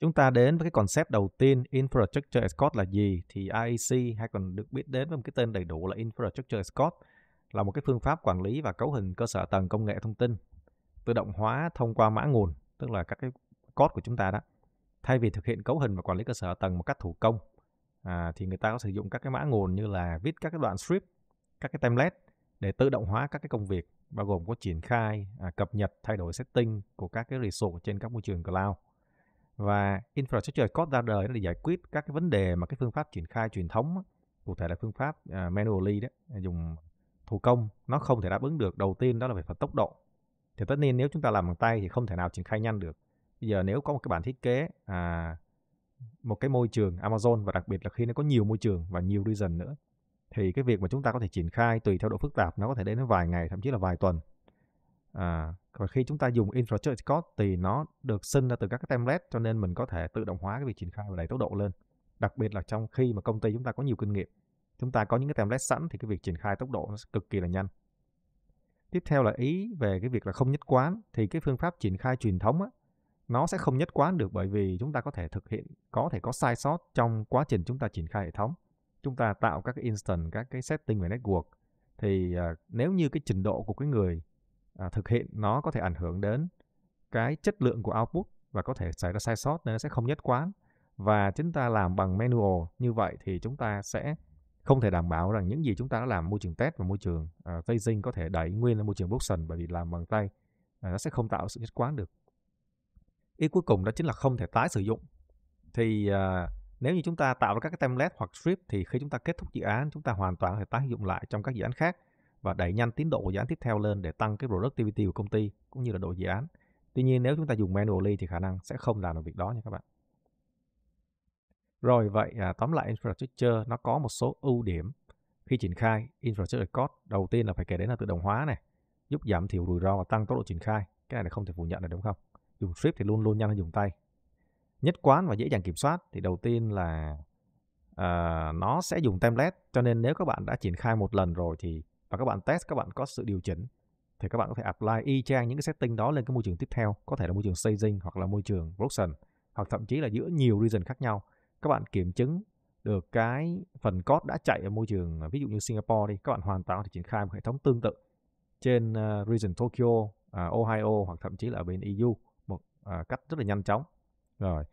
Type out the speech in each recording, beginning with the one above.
Chúng ta đến với cái concept đầu tiên Infrastructure as Code là gì thì IEC hay còn được biết đến với một cái tên đầy đủ là Infrastructure as Code là một cái phương pháp quản lý và cấu hình cơ sở tầng công nghệ thông tin tự động hóa thông qua mã nguồn tức là các cái code của chúng ta đó thay vì thực hiện cấu hình và quản lý cơ sở tầng một cách thủ công à, thì người ta có sử dụng các cái mã nguồn như là viết các cái đoạn script các cái template để tự động hóa các cái công việc bao gồm có triển khai à, cập nhật thay đổi setting của các cái resource trên các môi trường cloud và infrastructure code ra đời để giải quyết các cái vấn đề mà cái phương pháp triển khai truyền thống cụ thể là phương pháp à, manually đó dùng thủ công nó không thể đáp ứng được đầu tiên đó là về phần tốc độ thì tất nhiên nếu chúng ta làm bằng tay thì không thể nào triển khai nhanh được bây giờ nếu có một cái bản thiết kế à, một cái môi trường Amazon và đặc biệt là khi nó có nhiều môi trường và nhiều region nữa thì cái việc mà chúng ta có thể triển khai tùy theo độ phức tạp nó có thể đến vài ngày thậm chí là vài tuần à, còn khi chúng ta dùng infrastructure code thì nó được sinh ra từ các cái template cho nên mình có thể tự động hóa cái việc triển khai và đẩy tốc độ lên đặc biệt là trong khi mà công ty chúng ta có nhiều kinh nghiệm chúng ta có những cái template sẵn thì cái việc triển khai tốc độ nó cực kỳ là nhanh tiếp theo là ý về cái việc là không nhất quán thì cái phương pháp triển khai truyền thống á, nó sẽ không nhất quán được bởi vì chúng ta có thể thực hiện có thể có sai sót trong quá trình chúng ta triển khai hệ thống chúng ta tạo các cái instant các cái setting về network thì uh, nếu như cái trình độ của cái người à, thực hiện nó có thể ảnh hưởng đến cái chất lượng của output và có thể xảy ra sai sót nên nó sẽ không nhất quán và chúng ta làm bằng manual như vậy thì chúng ta sẽ không thể đảm bảo rằng những gì chúng ta đã làm môi trường test và môi trường uh, phasing có thể đẩy nguyên lên môi trường production bởi vì làm bằng tay uh, nó sẽ không tạo sự nhất quán được ý cuối cùng đó chính là không thể tái sử dụng thì uh, nếu như chúng ta tạo ra các cái template hoặc script thì khi chúng ta kết thúc dự án chúng ta hoàn toàn có thể tái sử dụng lại trong các dự án khác và đẩy nhanh tiến độ của dự án tiếp theo lên để tăng cái productivity của công ty cũng như là độ dự án. Tuy nhiên nếu chúng ta dùng manually thì khả năng sẽ không làm được việc đó nha các bạn. Rồi vậy à, tóm lại infrastructure nó có một số ưu điểm khi triển khai infrastructure code. Đầu tiên là phải kể đến là tự động hóa này, giúp giảm thiểu rủi ro và tăng tốc độ triển khai. Cái này là không thể phủ nhận được đúng không? Dùng script thì luôn luôn nhanh hơn dùng tay. Nhất quán và dễ dàng kiểm soát thì đầu tiên là uh, nó sẽ dùng template cho nên nếu các bạn đã triển khai một lần rồi thì và các bạn test các bạn có sự điều chỉnh thì các bạn có thể apply y chang những cái setting đó lên cái môi trường tiếp theo có thể là môi trường staging hoặc là môi trường production hoặc thậm chí là giữa nhiều region khác nhau các bạn kiểm chứng được cái phần code đã chạy ở môi trường ví dụ như Singapore đi các bạn hoàn toàn có thể triển khai một hệ thống tương tự trên ờ, region Tokyo, à, Ohio hoặc thậm chí là ở bên EU một à, cách rất là nhanh chóng rồi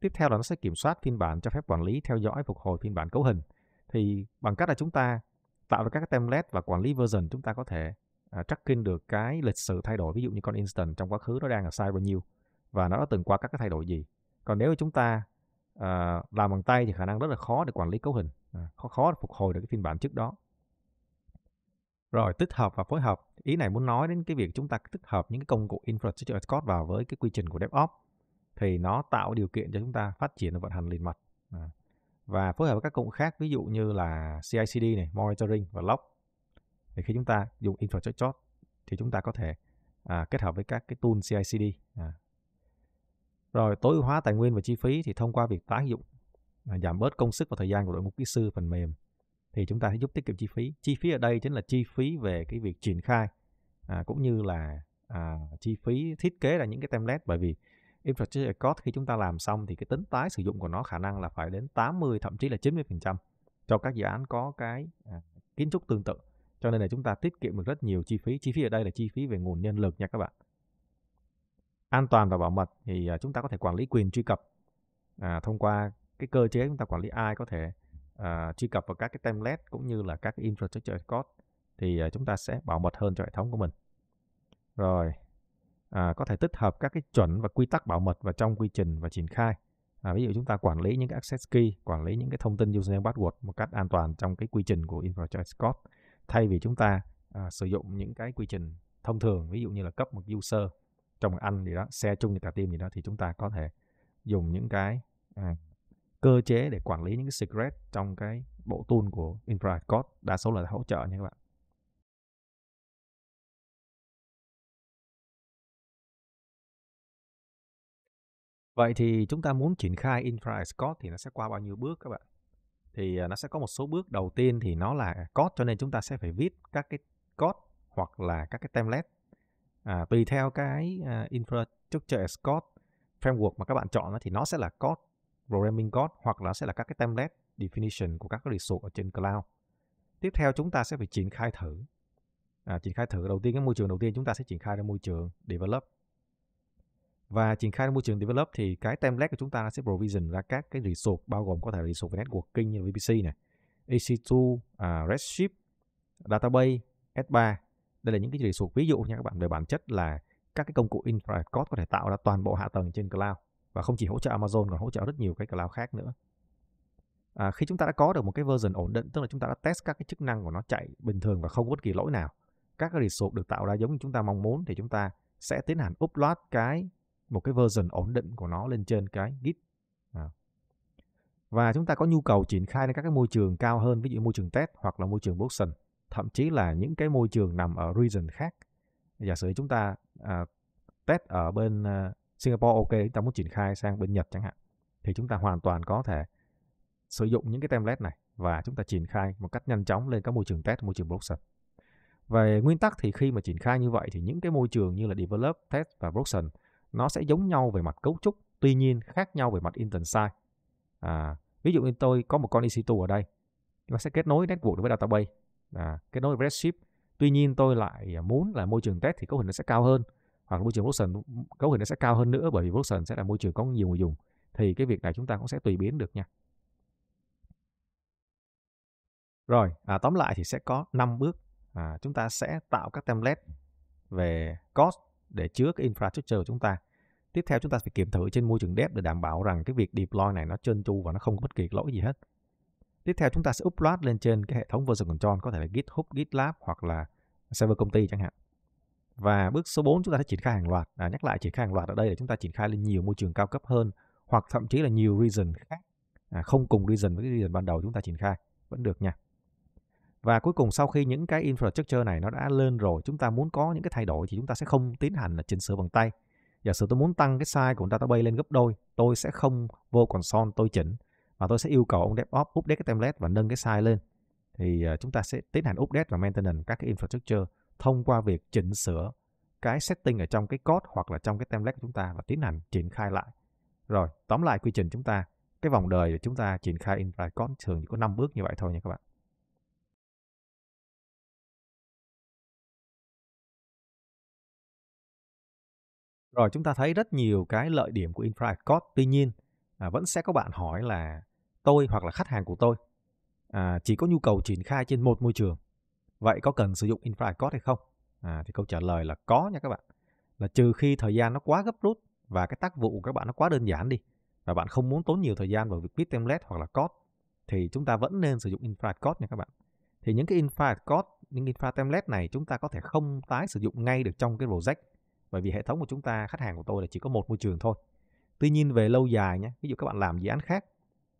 tiếp theo là nó sẽ kiểm soát phiên bản cho phép quản lý theo dõi phục hồi phiên bản cấu hình thì bằng cách là chúng ta tạo ra các template và quản lý version chúng ta có thể uh, tracking được cái lịch sử thay đổi ví dụ như con instant trong quá khứ nó đang ở size bao nhiêu và nó đã từng qua các cái thay đổi gì còn nếu chúng ta uh, làm bằng tay thì khả năng rất là khó để quản lý cấu hình à, khó khó để phục hồi được cái phiên bản trước đó rồi tích hợp và phối hợp ý này muốn nói đến cái việc chúng ta tích hợp những cái công cụ infrastructure as code vào với cái quy trình của DevOps thì nó tạo điều kiện cho chúng ta phát triển và vận hành liền mạch à và phối hợp với các công cụ khác ví dụ như là CI/CD này, monitoring và log. Thì khi chúng ta dùng infrastructure thì chúng ta có thể à, kết hợp với các cái tool CI/CD. À. Rồi tối ưu hóa tài nguyên và chi phí thì thông qua việc tái dụng à, giảm bớt công sức và thời gian của đội ngũ kỹ sư phần mềm thì chúng ta sẽ giúp tiết kiệm chi phí. Chi phí ở đây chính là chi phí về cái việc triển khai à, cũng như là à, chi phí thiết kế là những cái template bởi vì infrastructure cost khi chúng ta làm xong thì cái tính tái sử dụng của nó khả năng là phải đến 80 thậm chí là 90% cho các dự án có cái à, kiến trúc tương tự. Cho nên là chúng ta tiết kiệm được rất nhiều chi phí. Chi phí ở đây là chi phí về nguồn nhân lực nha các bạn. An toàn và bảo mật thì à, chúng ta có thể quản lý quyền truy cập à, thông qua cái cơ chế chúng ta quản lý ai có thể à, truy cập vào các cái template cũng như là các infrastructure code thì à, chúng ta sẽ bảo mật hơn cho hệ thống của mình. Rồi, à, có thể tích hợp các cái chuẩn và quy tắc bảo mật vào trong quy trình và triển khai. À, ví dụ chúng ta quản lý những cái access key, quản lý những cái thông tin username password một cách an toàn trong cái quy trình của infrastructure code thay vì chúng ta à, sử dụng những cái quy trình thông thường ví dụ như là cấp một user trong một anh gì đó, xe chung cho cả team gì đó thì chúng ta có thể dùng những cái à, cơ chế để quản lý những cái secret trong cái bộ tool của infrastructure code đa số là hỗ trợ nha các bạn. Vậy thì chúng ta muốn triển khai infra code thì nó sẽ qua bao nhiêu bước các bạn? Thì à, nó sẽ có một số bước đầu tiên thì nó là code cho nên chúng ta sẽ phải viết các cái code hoặc là các cái template à, tùy theo cái uh, infrastructure as code framework mà các bạn chọn thì nó sẽ là code programming code hoặc là sẽ là các cái template definition của các cái resource ở trên cloud. Tiếp theo chúng ta sẽ phải triển khai thử. À, triển khai thử đầu tiên cái môi trường đầu tiên chúng ta sẽ triển khai ra môi trường develop và triển khai trong môi trường develop thì cái template của chúng ta sẽ provision ra các cái resource bao gồm có thể resource về networking như VPC này, EC2, uh, à, Redshift, database, S3. Đây là những cái resource ví dụ nha các bạn về bản chất là các cái công cụ infra code có thể tạo ra toàn bộ hạ tầng trên cloud và không chỉ hỗ trợ Amazon còn hỗ trợ rất nhiều cái cloud khác nữa. À, khi chúng ta đã có được một cái version ổn định tức là chúng ta đã test các cái chức năng của nó chạy bình thường và không có bất kỳ lỗi nào các cái resource được tạo ra giống như chúng ta mong muốn thì chúng ta sẽ tiến hành upload cái một cái version ổn định của nó lên trên cái Git. À. Và chúng ta có nhu cầu triển khai lên các cái môi trường cao hơn, ví dụ môi trường test hoặc là môi trường production, thậm chí là những cái môi trường nằm ở region khác. Giả sử chúng ta à, test ở bên à, Singapore ok, chúng ta muốn triển khai sang bên Nhật chẳng hạn, thì chúng ta hoàn toàn có thể sử dụng những cái template này và chúng ta triển khai một cách nhanh chóng lên các môi trường test, môi trường production. Về nguyên tắc thì khi mà triển khai như vậy thì những cái môi trường như là develop, test và production nó sẽ giống nhau về mặt cấu trúc tuy nhiên khác nhau về mặt instance à, ví dụ như tôi có một con EC2 ở đây nó sẽ kết nối network với database à, kết nối với Redshift tuy nhiên tôi lại muốn là môi trường test thì cấu hình nó sẽ cao hơn hoặc môi trường production cấu hình nó sẽ cao hơn nữa bởi vì production sẽ là môi trường có nhiều người dùng thì cái việc này chúng ta cũng sẽ tùy biến được nha rồi à, tóm lại thì sẽ có 5 bước à, chúng ta sẽ tạo các template về cost để chứa cái infrastructure của chúng ta tiếp theo chúng ta phải kiểm thử trên môi trường dev để đảm bảo rằng cái việc deploy này nó trơn tru và nó không có bất kỳ lỗi gì hết tiếp theo chúng ta sẽ upload lên trên cái hệ thống version control có thể là GitHub, GitLab hoặc là server công ty chẳng hạn và bước số 4 chúng ta sẽ triển khai hàng loạt à, nhắc lại triển khai hàng loạt ở đây là chúng ta triển khai lên nhiều môi trường cao cấp hơn hoặc thậm chí là nhiều region khác à, không cùng region với cái region ban đầu chúng ta triển khai vẫn được nha và cuối cùng sau khi những cái infrastructure này nó đã lên rồi chúng ta muốn có những cái thay đổi thì chúng ta sẽ không tiến hành là chỉnh sửa bằng tay giả sử tôi muốn tăng cái size của database lên gấp đôi tôi sẽ không vô còn son tôi chỉnh mà tôi sẽ yêu cầu ông DevOps update cái template và nâng cái size lên thì à, chúng ta sẽ tiến hành update và maintenance các cái infrastructure thông qua việc chỉnh sửa cái setting ở trong cái code hoặc là trong cái template của chúng ta và tiến hành triển khai lại rồi tóm lại quy trình chúng ta cái vòng đời chúng ta triển khai infra code thường chỉ có 5 bước như vậy thôi nha các bạn Rồi chúng ta thấy rất nhiều cái lợi điểm của Code. Tuy nhiên, à, vẫn sẽ có bạn hỏi là tôi hoặc là khách hàng của tôi à, chỉ có nhu cầu triển khai trên một môi trường. Vậy có cần sử dụng Code hay không? À, thì câu trả lời là có nha các bạn. Là trừ khi thời gian nó quá gấp rút và cái tác vụ của các bạn nó quá đơn giản đi và bạn không muốn tốn nhiều thời gian vào việc viết template hoặc là code thì chúng ta vẫn nên sử dụng Code nha các bạn. Thì những cái Code, những Template này chúng ta có thể không tái sử dụng ngay được trong cái project bởi vì hệ thống của chúng ta khách hàng của tôi là chỉ có một môi trường thôi tuy nhiên về lâu dài nhé ví dụ các bạn làm dự án khác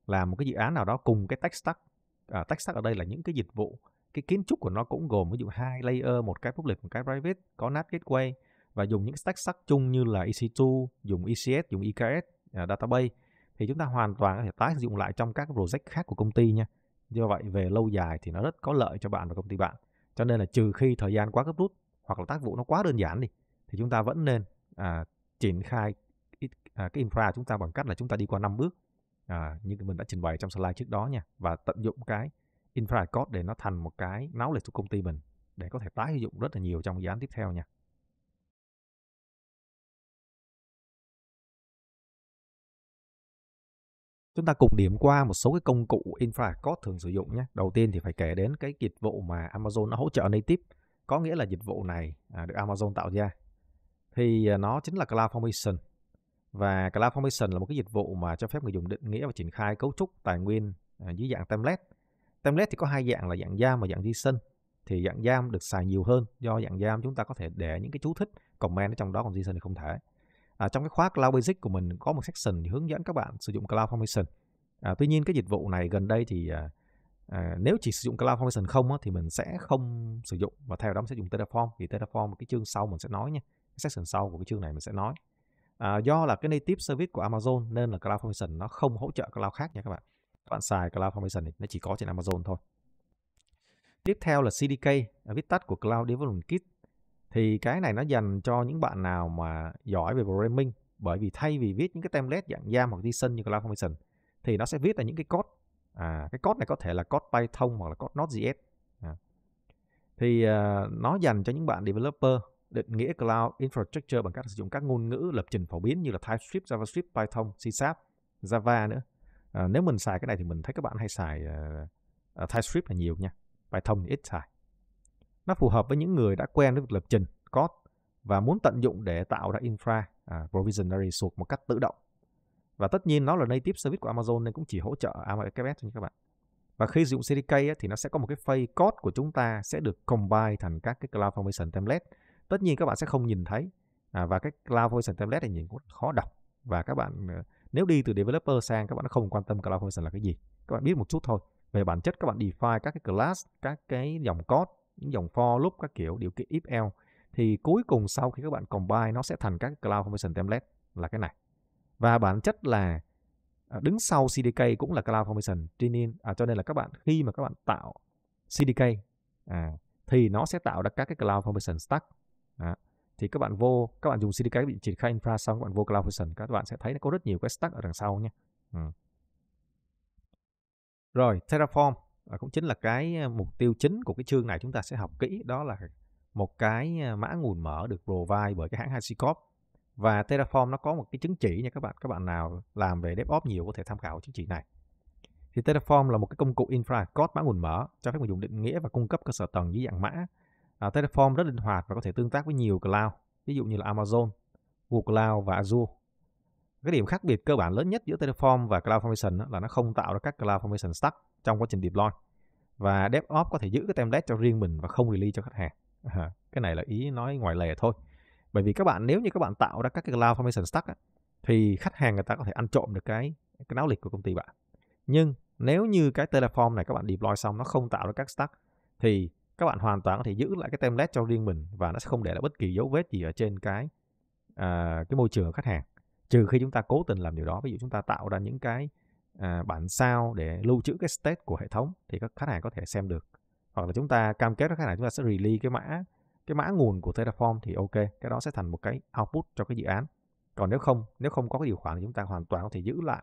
làm một cái dự án nào đó cùng cái tech stack à, tech stack ở đây là những cái dịch vụ cái kiến trúc của nó cũng gồm ví dụ hai layer một cái public một cái private có NAT gateway và dùng những stack sắc chung như là EC2 dùng ECS dùng EKS uh, à, database thì chúng ta hoàn toàn có thể tái sử dụng lại trong các project khác của công ty nha do vậy về lâu dài thì nó rất có lợi cho bạn và công ty bạn cho nên là trừ khi thời gian quá gấp rút hoặc là tác vụ nó quá đơn giản đi thì chúng ta vẫn nên à, triển khai à, cái infra chúng ta bằng cách là chúng ta đi qua năm bước à, như mình đã trình bày trong slide trước đó nha và tận dụng cái infra code để nó thành một cái náo lực của công ty mình để có thể tái sử dụng rất là nhiều trong dự án tiếp theo nha. Chúng ta cùng điểm qua một số cái công cụ infra code thường sử dụng nhé. Đầu tiên thì phải kể đến cái dịch vụ mà Amazon nó hỗ trợ native, có nghĩa là dịch vụ này à, được Amazon tạo ra thì à, nó chính là Cloud Formation. Và Cloud Formation là một cái dịch vụ mà cho phép người dùng định nghĩa và triển khai cấu trúc tài nguyên à, dưới dạng template. Template thì có hai dạng là dạng giam và dạng JSON. Thì dạng giam được xài nhiều hơn do dạng giam chúng ta có thể để những cái chú thích comment ở trong đó còn JSON thì không thể. À, trong cái khóa Cloud Basic của mình có một section hướng dẫn các bạn sử dụng Cloud Formation. À, tuy nhiên cái dịch vụ này gần đây thì à, à, nếu chỉ sử dụng Cloud Formation không á, thì mình sẽ không sử dụng và theo đó mình sẽ dùng Terraform thì Terraform cái chương sau mình sẽ nói nha section sau của cái chương này mình sẽ nói à, do là cái native service của Amazon nên là Cloud Formation nó không hỗ trợ Cloud khác nha các bạn các bạn xài Cloud Formation thì nó chỉ có trên Amazon thôi tiếp theo là CDK à, viết tắt của Cloud Development Kit thì cái này nó dành cho những bạn nào mà giỏi về programming bởi vì thay vì viết những cái template dạng YAML hoặc JSON như Cloud Formation thì nó sẽ viết là những cái code à, cái code này có thể là code Python hoặc là code Node.js à. thì uh, nó dành cho những bạn developer định nghĩa Cloud Infrastructure bằng cách sử dụng các ngôn ngữ lập trình phổ biến như là TypeScript, JavaScript, Python, C Sharp, Java nữa. À, nếu mình xài cái này thì mình thấy các bạn hay xài uh, uh, TypeScript là nhiều nha, Python thì ít xài. Nó phù hợp với những người đã quen với việc lập trình, code và muốn tận dụng để tạo ra infra uh, provisionary source một cách tự động. Và tất nhiên nó là native service của Amazon nên cũng chỉ hỗ trợ AWS thôi các bạn. Và khi sử dụng CDK ấy, thì nó sẽ có một cái phase code của chúng ta sẽ được combine thành các cái cloud formation template tất nhiên các bạn sẽ không nhìn thấy à, và cái cloud version template này nhìn cũng khó đọc và các bạn ờ, nếu đi từ developer sang các bạn không quan tâm cloud version là cái gì các bạn biết một chút thôi về bản chất các bạn define các cái class các cái dòng code những dòng for loop các kiểu điều kiện if else thì cuối cùng sau khi các bạn combine nó sẽ thành các cloud formation template là cái này và bản chất là à, đứng sau CDK cũng là cloud formation training à, cho nên là các bạn khi mà các bạn tạo CDK à, thì nó sẽ tạo ra các cái cloud formation stack đó. Thì các bạn vô, các bạn dùng CDK bị triển khai infra xong các bạn vô Cloud Fusion, các bạn sẽ thấy có rất nhiều cái stack ở đằng sau nhé. Ừ. Rồi, Terraform à, cũng chính là cái à, mục tiêu chính của cái chương này chúng ta sẽ học kỹ đó là một cái à, mã nguồn mở được provide bởi cái hãng HashiCorp và Terraform nó có một cái chứng chỉ nha các bạn các bạn nào làm về DevOps nhiều có thể tham khảo chứng chỉ này thì Terraform là một cái công cụ infra code mã nguồn mở cho phép người dùng định nghĩa và cung cấp cơ sở tầng dưới dạng mã à, Terraform rất linh hoạt và có thể tương tác với nhiều cloud, ví dụ như là Amazon, Google Cloud và Azure. Cái điểm khác biệt cơ bản lớn nhất giữa Terraform và Cloud Formation là nó không tạo ra các Cloud Formation stack trong quá trình deploy. Và DevOps có thể giữ cái template cho riêng mình và không release cho khách hàng. Ờ, cái này là ý nói ngoài lề thôi. Bởi vì các bạn nếu như các bạn tạo ra các cái Cloud Formation stack á, thì khách hàng người ta có thể ăn trộm được cái cái náo lịch của công ty bạn. Nhưng nếu như cái Terraform này các bạn deploy xong nó không tạo ra các stack thì các bạn hoàn toàn có thể giữ lại cái template cho riêng mình và nó sẽ không để lại bất kỳ dấu vết gì ở trên cái à, cái môi trường của khách hàng trừ khi chúng ta cố tình làm điều đó ví dụ chúng ta tạo ra những cái à, bản sao để lưu trữ cái state của hệ thống thì các khách hàng có thể xem được hoặc là chúng ta cam kết với khách hàng chúng ta sẽ release cái mã cái mã nguồn của Terraform thì ok cái đó sẽ thành một cái output cho cái dự án còn nếu không nếu không có cái điều khoản thì chúng ta hoàn toàn có thể giữ lại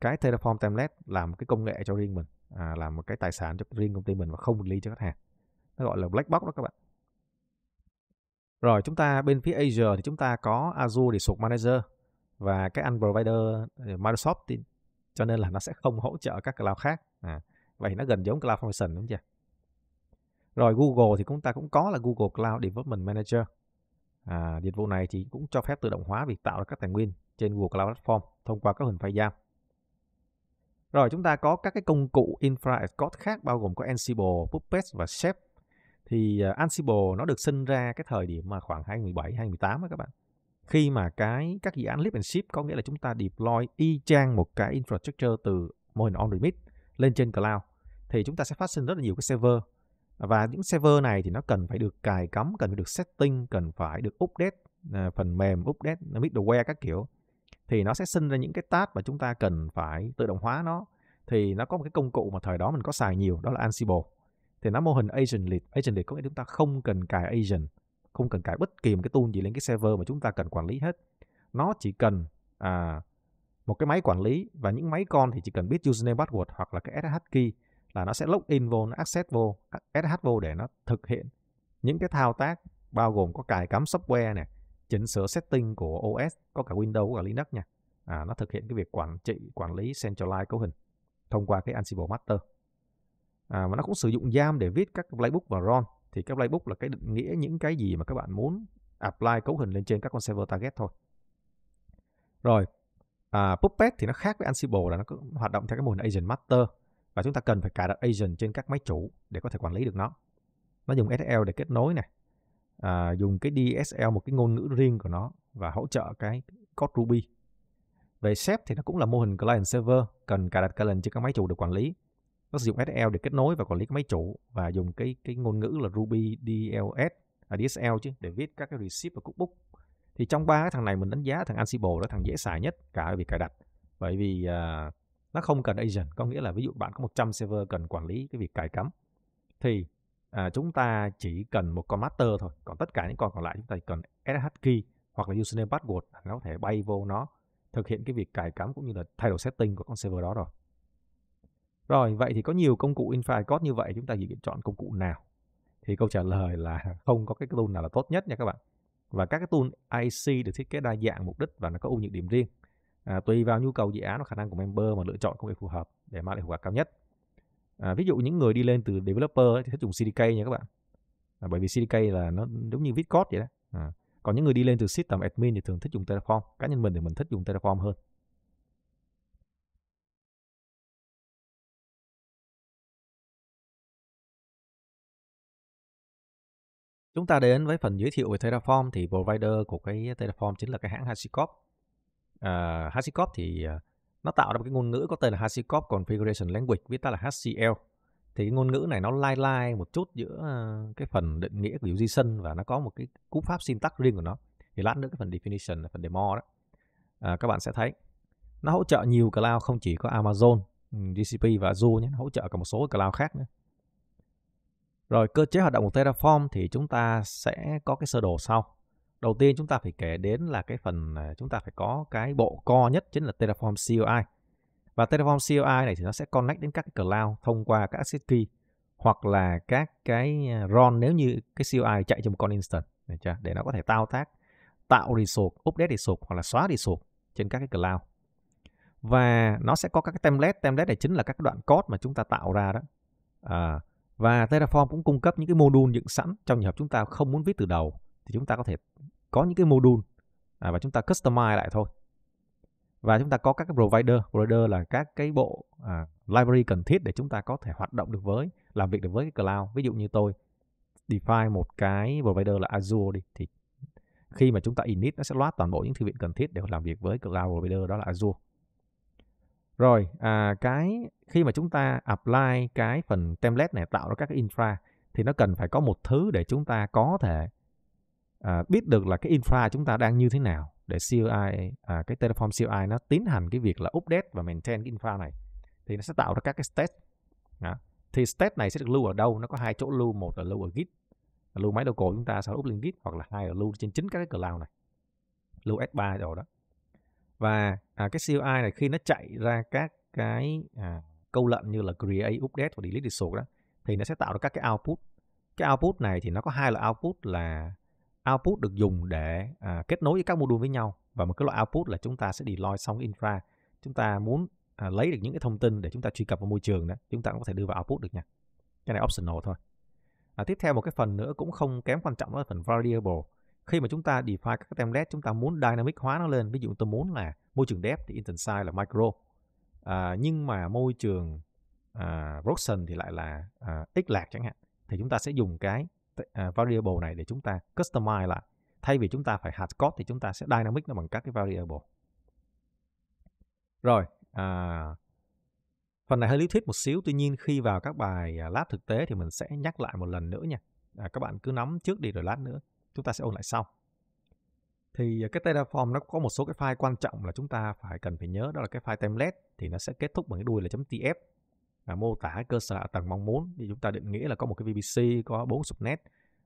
cái Terraform template làm cái công nghệ cho riêng mình à, làm một cái tài sản cho riêng công ty mình và không release cho khách hàng nó gọi là black box đó các bạn rồi chúng ta bên phía Azure thì chúng ta có Azure để sụp Manager và cái anh provider ờ, Microsoft thì, cho nên là nó sẽ không hỗ trợ các cloud khác à, vậy nó gần giống cloud function đúng chưa rồi Google thì chúng ta cũng có là Google Cloud Development Manager à, dịch vụ này thì cũng cho phép tự động hóa việc tạo ra các tài nguyên trên Google Cloud Platform thông qua các hình file giam rồi chúng ta có các cái công cụ infra as code khác bao gồm có Ansible, Puppet và Chef thì à, Ansible nó được sinh ra cái thời điểm mà khoảng 2017 2018 á các bạn. Khi mà cái các dự án lift and ship có nghĩa là chúng ta deploy y chang một cái infrastructure từ mô hình on premise lên trên cloud thì chúng ta sẽ phát sinh rất là nhiều cái server và những server này thì nó cần phải được cài cắm, cần phải được setting, cần phải được update à, phần mềm, update à, middleware các kiểu thì nó sẽ sinh ra những cái task mà chúng ta cần phải tự động hóa nó thì nó có một cái công cụ mà thời đó mình có xài nhiều đó là Ansible thì nó mô hình agent lead agent lead có nghĩa chúng ta không cần cài agent không cần cài bất kỳ một cái tool gì lên cái server mà chúng ta cần quản lý hết nó chỉ cần à, một cái máy quản lý và những máy con thì chỉ cần biết username password hoặc là cái SSH key là nó sẽ log in vô nó access vô SSH vô để nó thực hiện những cái thao tác bao gồm có cài cắm software này chỉnh sửa setting của OS có cả Windows có cả Linux nha à, nó thực hiện cái việc quản trị quản lý centralized cấu hình thông qua cái Ansible Master à, và nó cũng sử dụng YAM để viết các playbook và ROM thì các playbook là cái định nghĩa những cái gì mà các bạn muốn apply cấu hình lên trên các con server target thôi rồi à, Puppet thì nó khác với Ansible là nó cứ hoạt động theo cái mô hình agent master và chúng ta cần phải cài đặt agent trên các máy chủ để có thể quản lý được nó nó dùng SSL để kết nối này à, dùng cái DSL một cái ngôn ngữ riêng của nó và hỗ trợ cái code Ruby về SEP thì nó cũng là mô hình client server cần cài đặt client trên các máy chủ để quản lý nó sử dụng SSL để kết nối và quản lý các máy chủ và dùng cái cái ngôn ngữ là Ruby DLS à DSL chứ để viết các cái receipt và cookbook thì trong ba cái thằng này mình đánh giá thằng Ansible là thằng dễ xài nhất cả về cài đặt bởi vì uh, nó không cần agent có nghĩa là ví dụ bạn có 100 server cần quản lý cái việc cài cắm thì uh, chúng ta chỉ cần một con master thôi còn tất cả những con còn lại chúng ta chỉ cần SSH key hoặc là username password nó có thể bay vô nó thực hiện cái việc cài cắm cũng như là thay đổi setting của con server đó rồi rồi, vậy thì có nhiều công cụ Infi Code như vậy, chúng ta chỉ chọn công cụ nào? Thì câu trả lời là không có cái tool nào là tốt nhất nha các bạn. Và các cái tool IC được thiết kế đa dạng mục đích và nó có ưu nhược điểm riêng. À, tùy vào nhu cầu dự án và khả năng của member mà lựa chọn công nghệ phù hợp để mang lại hiệu quả cao nhất. À, ví dụ những người đi lên từ developer ấy, thì thích dùng CDK nha các bạn. À, bởi vì CDK là nó giống như viết code vậy đó. À, còn những người đi lên từ system admin thì thường thích dùng Terraform. Cá nhân mình thì mình thích dùng Terraform hơn. Chúng ta đến với phần giới thiệu về Terraform thì provider của cái Terraform chính là cái hãng HashiCorp. Uh, HashiCorp thì à, nó tạo ra một cái ngôn ngữ có tên là HashiCorp Configuration Language, viết tắt là HCL. Thì cái ngôn ngữ này nó lai lai một chút giữa à, cái phần định nghĩa của json và nó có một cái cú pháp syntax riêng của nó. Thì lát nữa cái phần definition, phần demo đó, uh, các bạn sẽ thấy. Nó hỗ trợ nhiều cloud không chỉ có Amazon, ừ, GCP và Azure nhé, nó hỗ trợ cả một số cloud khác nữa. Rồi cơ chế hoạt động của Terraform thì chúng ta sẽ có cái sơ đồ sau. Đầu tiên chúng ta phải kể đến là cái phần à, chúng ta phải có cái bộ core nhất chính là Terraform CLI. Và Terraform CLI này thì nó sẽ connect đến các cái cloud thông qua các access key hoặc là các cái à, RON nếu như cái CLI chạy trong một con instance để nó có thể tao tác tạo resource, update resource hoặc là xóa resource trên các cái cloud. Và nó sẽ có các cái template, template này chính là các đoạn code mà chúng ta tạo ra đó. À, và Terraform cũng cung cấp những cái module dựng sẵn trong trường hợp chúng ta không muốn viết từ đầu thì chúng ta có thể có những cái module à, và chúng ta customize lại thôi. Và chúng ta có các cái provider, provider là các cái bộ à, library cần thiết để chúng ta có thể hoạt động được với, làm việc được với cái cloud. Ví dụ như tôi define một cái provider là Azure đi thì khi mà chúng ta init nó sẽ load toàn bộ những thư viện cần thiết để làm việc với cloud provider đó là Azure. Rồi, à, cái khi mà chúng ta apply cái phần template này tạo ra các cái infra thì nó cần phải có một thứ để chúng ta có thể à, biết được là cái infra chúng ta đang như thế nào để CLI à, cái Terraform CLI nó tiến hành cái việc là update và maintain cái infra này thì nó sẽ tạo ra các cái state đó. thì state này sẽ được lưu ở đâu nó có hai chỗ lưu một là lưu ở git lưu máy đầu cổ chúng ta sau up lên git hoặc là hai là lưu trên chính các cái cloud này lưu S3 đồ đó và à, cái CLI này khi nó chạy ra các cái à, câu lệnh như là create, update và delete resource đó thì nó sẽ tạo ra các cái output. Cái output này thì nó có hai loại output là output được dùng để à, kết nối với các module với nhau và một cái loại output là chúng ta sẽ deploy xong infra. Chúng ta muốn à, lấy được những cái thông tin để chúng ta truy cập vào môi trường đó, chúng ta cũng có thể đưa vào output được nha. Cái này optional thôi. À, tiếp theo một cái phần nữa cũng không kém quan trọng đó là phần variable khi mà chúng ta define các template chúng ta muốn dynamic hóa nó lên ví dụ tôi muốn là môi trường dev thì instance size là micro à, nhưng mà môi trường à, Roxen thì lại là à, x lạc chẳng hạn thì chúng ta sẽ dùng cái à, variable này để chúng ta customize lại thay vì chúng ta phải hard code thì chúng ta sẽ dynamic nó bằng các cái variable rồi à, phần này hơi lý thuyết một xíu tuy nhiên khi vào các bài à, lab thực tế thì mình sẽ nhắc lại một lần nữa nha à, các bạn cứ nắm trước đi rồi lát nữa chúng ta sẽ ôn lại sau thì ờ, cái Terraform nó có một số cái file quan trọng là chúng ta phải cần phải nhớ đó là cái file template thì nó sẽ kết thúc bằng cái đuôi là .tf và mô tả cơ sở hạ tầng mong muốn thì chúng ta định nghĩa là có một cái VPC có bốn subnet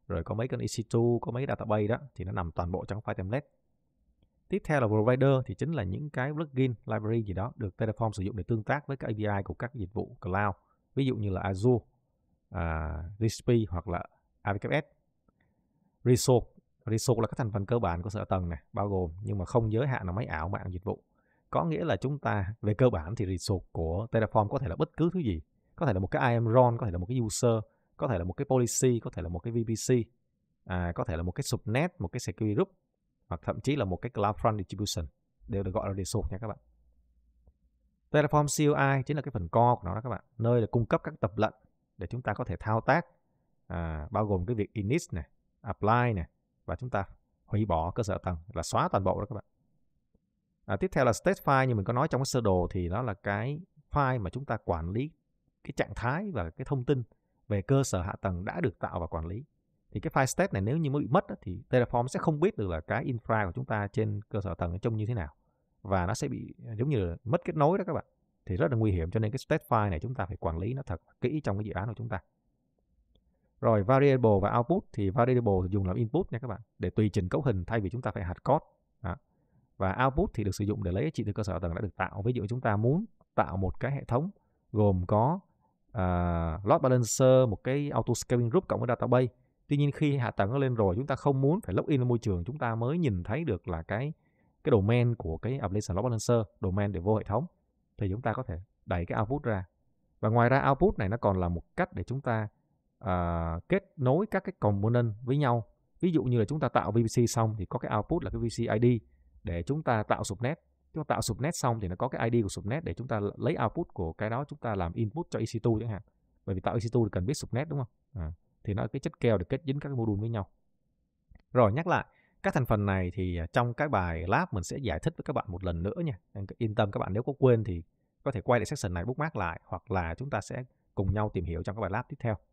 rồi có mấy cái EC2 có mấy database đó thì nó nằm toàn bộ trong file template tiếp theo là provider thì chính là những cái plugin library gì đó được Terraform sử dụng để tương tác với các API của các dịch vụ cloud ví dụ như là Azure, uh, à, DSP hoặc là AWS resource resource là các thành phần cơ bản của sở tầng này bao gồm nhưng mà không giới hạn là máy ảo mạng dịch vụ có nghĩa là chúng ta về cơ bản thì resource của Terraform có thể là bất cứ thứ gì có thể là một cái IAM role có thể là một cái user có thể là một cái policy có thể là một cái VPC à, có thể là một cái subnet một cái security group hoặc thậm chí là một cái CloudFront distribution đều được gọi là resource nha các bạn Terraform CLI chính là cái phần core của nó đó các bạn nơi là cung cấp các tập lệnh để chúng ta có thể thao tác à, bao gồm cái việc init này apply này và chúng ta hủy bỏ cơ sở tầng là xóa toàn bộ đó các bạn. À, tiếp theo là state file như mình có nói trong cái sơ đồ thì đó là cái file mà chúng ta quản lý cái trạng thái và cái thông tin về cơ sở hạ tầng đã được tạo và quản lý. Thì cái file state này nếu như mới bị mất thì Terraform sẽ không biết được là cái infra của chúng ta trên cơ sở tầng trông như thế nào và nó sẽ bị giống như là mất kết nối đó các bạn. Thì rất là nguy hiểm cho nên cái state file này chúng ta phải quản lý nó thật kỹ trong cái dự án của chúng ta. Rồi variable và output thì variable dùng làm input nha các bạn để tùy chỉnh cấu hình thay vì chúng ta phải hạt code. Đó. Và output thì được sử dụng để lấy trị từ cơ sở tầng đã được tạo. Ví dụ chúng ta muốn tạo một cái hệ thống gồm có uh, load balancer, một cái auto scaling group cộng với database. Tuy nhiên khi hạ tầng nó lên rồi chúng ta không muốn phải login vào môi trường chúng ta mới nhìn thấy được là cái cái domain của cái application load balancer, domain để vô hệ thống thì chúng ta có thể đẩy cái output ra. Và ngoài ra output này nó còn là một cách để chúng ta uh, kết nối các cái component với nhau ví dụ như là chúng ta tạo VPC xong thì có cái output là cái VPC ID để chúng ta tạo subnet chúng ta tạo subnet xong thì nó có cái ID của subnet để chúng ta lấy output của cái đó chúng ta làm input cho EC2 chẳng hạn bởi vì tạo EC2 thì cần biết subnet đúng không à, thì nó cái chất keo để kết dính các module với nhau rồi nhắc lại các thành phần này thì à, trong các bài lab mình sẽ giải thích với các bạn một lần nữa nha yên tâm các bạn nếu có quên thì có thể quay lại section này bookmark lại hoặc là chúng ta sẽ cùng nhau tìm hiểu trong các bài lab tiếp theo